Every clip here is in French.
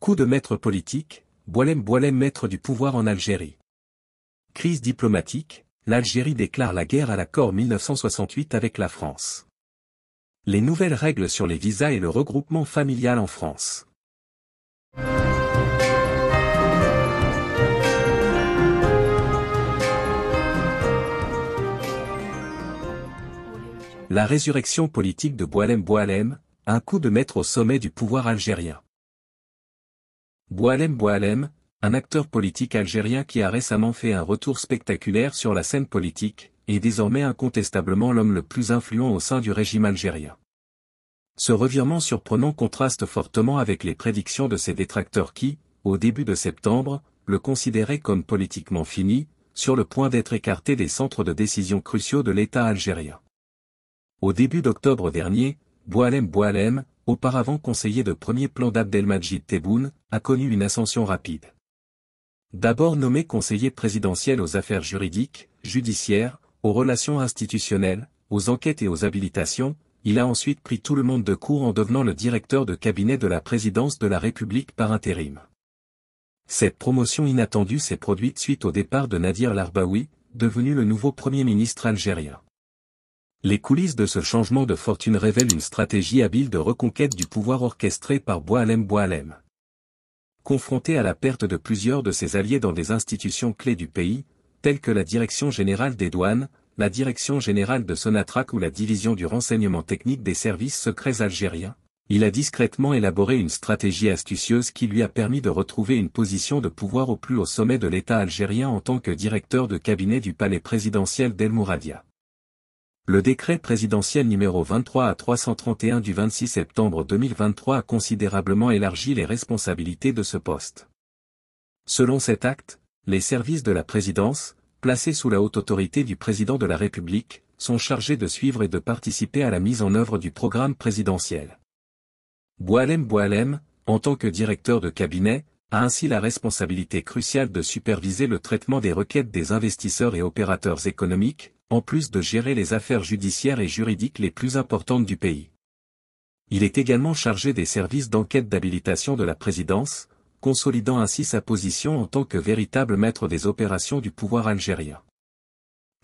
Coup de maître politique, Boalem Boalem maître du pouvoir en Algérie. Crise diplomatique, l'Algérie déclare la guerre à l'accord 1968 avec la France. Les nouvelles règles sur les visas et le regroupement familial en France. La résurrection politique de Boalem Boalem, un coup de maître au sommet du pouvoir algérien. Boalem Boalem, un acteur politique algérien qui a récemment fait un retour spectaculaire sur la scène politique, est désormais incontestablement l'homme le plus influent au sein du régime algérien. Ce revirement surprenant contraste fortement avec les prédictions de ses détracteurs qui, au début de septembre, le considéraient comme politiquement fini, sur le point d'être écarté des centres de décision cruciaux de l'État algérien. Au début d'octobre dernier, Boualem Boalem, auparavant conseiller de premier plan d'Abdelmajid Tebboune, a connu une ascension rapide. D'abord nommé conseiller présidentiel aux affaires juridiques, judiciaires, aux relations institutionnelles, aux enquêtes et aux habilitations, il a ensuite pris tout le monde de court en devenant le directeur de cabinet de la présidence de la République par intérim. Cette promotion inattendue s'est produite suite au départ de Nadir Larbaoui, devenu le nouveau premier ministre algérien. Les coulisses de ce changement de fortune révèlent une stratégie habile de reconquête du pouvoir orchestrée par Boalem Boalem. Confronté à la perte de plusieurs de ses alliés dans des institutions clés du pays, telles que la Direction Générale des Douanes, la Direction Générale de Sonatrach ou la Division du Renseignement Technique des Services Secrets Algériens, il a discrètement élaboré une stratégie astucieuse qui lui a permis de retrouver une position de pouvoir au plus haut sommet de l'État algérien en tant que directeur de cabinet du palais présidentiel d'El Mouradia. Le décret présidentiel numéro 23 à 331 du 26 septembre 2023 a considérablement élargi les responsabilités de ce poste. Selon cet acte, les services de la présidence, placés sous la haute autorité du président de la République, sont chargés de suivre et de participer à la mise en œuvre du programme présidentiel. Boalem Boalem, en tant que directeur de cabinet, a ainsi la responsabilité cruciale de superviser le traitement des requêtes des investisseurs et opérateurs économiques, en plus de gérer les affaires judiciaires et juridiques les plus importantes du pays. Il est également chargé des services d'enquête d'habilitation de la présidence, consolidant ainsi sa position en tant que véritable maître des opérations du pouvoir algérien.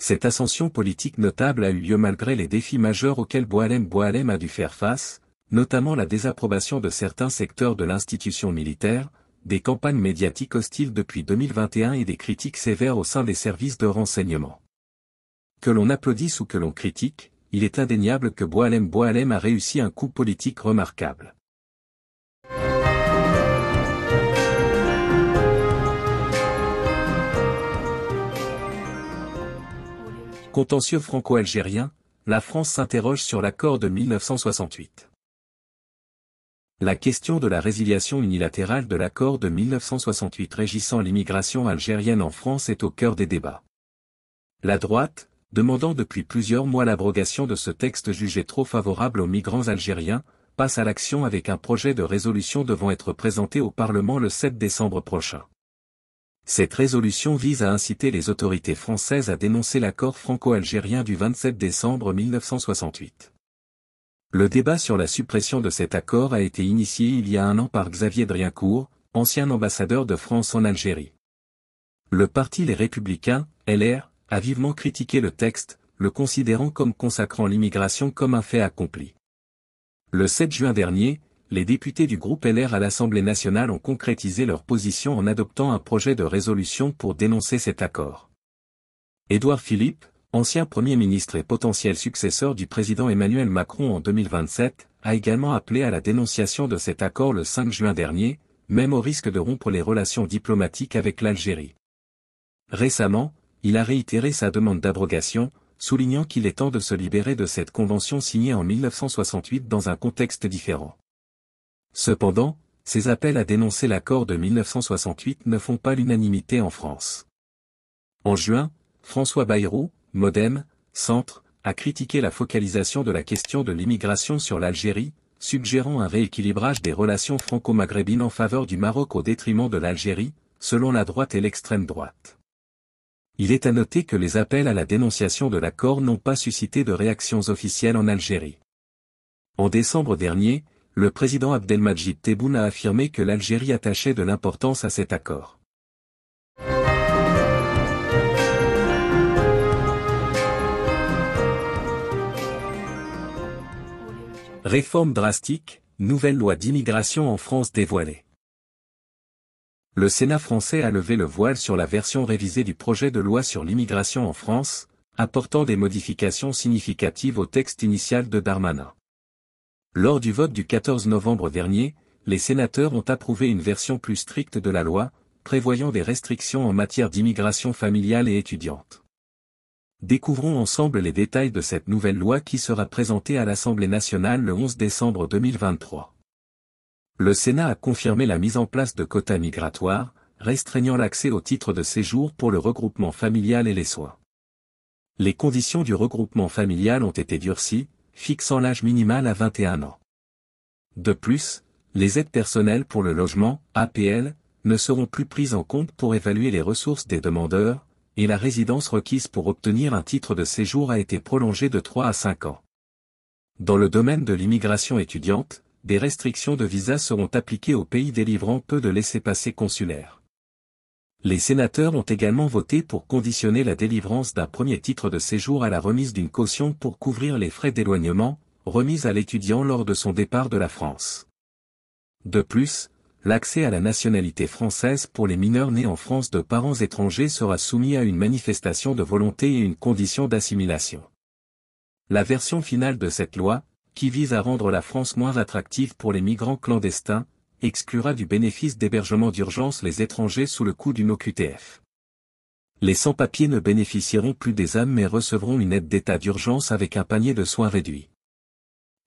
Cette ascension politique notable a eu lieu malgré les défis majeurs auxquels Boalem Boalem a dû faire face, notamment la désapprobation de certains secteurs de l'institution militaire, des campagnes médiatiques hostiles depuis 2021 et des critiques sévères au sein des services de renseignement. Que l'on applaudisse ou que l'on critique, il est indéniable que Boalem Boalem a réussi un coup politique remarquable. Contentieux franco-algérien, la France s'interroge sur l'accord de 1968. La question de la résiliation unilatérale de l'accord de 1968 régissant l'immigration algérienne en France est au cœur des débats. La droite, demandant depuis plusieurs mois l'abrogation de ce texte jugé trop favorable aux migrants algériens, passe à l'action avec un projet de résolution devant être présenté au Parlement le 7 décembre prochain. Cette résolution vise à inciter les autorités françaises à dénoncer l'accord franco-algérien du 27 décembre 1968. Le débat sur la suppression de cet accord a été initié il y a un an par Xavier Driancourt, ancien ambassadeur de France en Algérie. Le parti Les Républicains, LR, a vivement critiqué le texte, le considérant comme consacrant l'immigration comme un fait accompli. Le 7 juin dernier, les députés du groupe LR à l'Assemblée nationale ont concrétisé leur position en adoptant un projet de résolution pour dénoncer cet accord. Édouard Philippe, ancien Premier ministre et potentiel successeur du président Emmanuel Macron en 2027, a également appelé à la dénonciation de cet accord le 5 juin dernier, même au risque de rompre les relations diplomatiques avec l'Algérie. Récemment, il a réitéré sa demande d'abrogation, soulignant qu'il est temps de se libérer de cette convention signée en 1968 dans un contexte différent. Cependant, ses appels à dénoncer l'accord de 1968 ne font pas l'unanimité en France. En juin, François Bayrou, Modem, Centre, a critiqué la focalisation de la question de l'immigration sur l'Algérie, suggérant un rééquilibrage des relations franco-maghrébines en faveur du Maroc au détriment de l'Algérie, selon la droite et l'extrême droite. Il est à noter que les appels à la dénonciation de l'accord n'ont pas suscité de réactions officielles en Algérie. En décembre dernier, le président Abdelmajid Tebboune a affirmé que l'Algérie attachait de l'importance à cet accord. Réforme drastique, nouvelle loi d'immigration en France dévoilée le Sénat français a levé le voile sur la version révisée du projet de loi sur l'immigration en France, apportant des modifications significatives au texte initial de Darmanin. Lors du vote du 14 novembre dernier, les sénateurs ont approuvé une version plus stricte de la loi, prévoyant des restrictions en matière d'immigration familiale et étudiante. Découvrons ensemble les détails de cette nouvelle loi qui sera présentée à l'Assemblée nationale le 11 décembre 2023. Le Sénat a confirmé la mise en place de quotas migratoires, restreignant l'accès au titre de séjour pour le regroupement familial et les soins. Les conditions du regroupement familial ont été durcies, fixant l'âge minimal à 21 ans. De plus, les aides personnelles pour le logement, APL, ne seront plus prises en compte pour évaluer les ressources des demandeurs, et la résidence requise pour obtenir un titre de séjour a été prolongée de 3 à 5 ans. Dans le domaine de l'immigration étudiante, des restrictions de visa seront appliquées aux pays délivrant peu de laissez-passer consulaires. Les sénateurs ont également voté pour conditionner la délivrance d'un premier titre de séjour à la remise d'une caution pour couvrir les frais d'éloignement, remise à l'étudiant lors de son départ de la France. De plus, l'accès à la nationalité française pour les mineurs nés en France de parents étrangers sera soumis à une manifestation de volonté et une condition d'assimilation. La version finale de cette loi, qui vise à rendre la France moins attractive pour les migrants clandestins, exclura du bénéfice d'hébergement d'urgence les étrangers sous le coup d'une OQTF. Les sans-papiers ne bénéficieront plus des âmes mais recevront une aide d'état d'urgence avec un panier de soins réduit.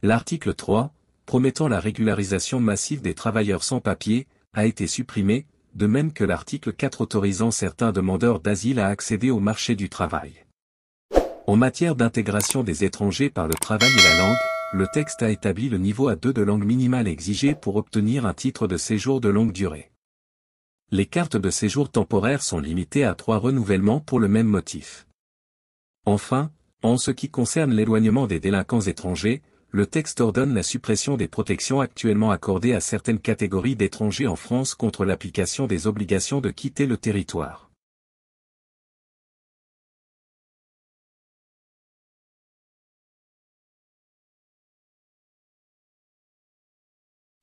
L'article 3, promettant la régularisation massive des travailleurs sans-papiers, a été supprimé, de même que l'article 4 autorisant certains demandeurs d'asile à accéder au marché du travail. En matière d'intégration des étrangers par le travail et la langue, le texte a établi le niveau à 2 de langue minimale exigée pour obtenir un titre de séjour de longue durée. Les cartes de séjour temporaires sont limitées à trois renouvellements pour le même motif. Enfin, en ce qui concerne l'éloignement des délinquants étrangers, le texte ordonne la suppression des protections actuellement accordées à certaines catégories d'étrangers en France contre l'application des obligations de quitter le territoire.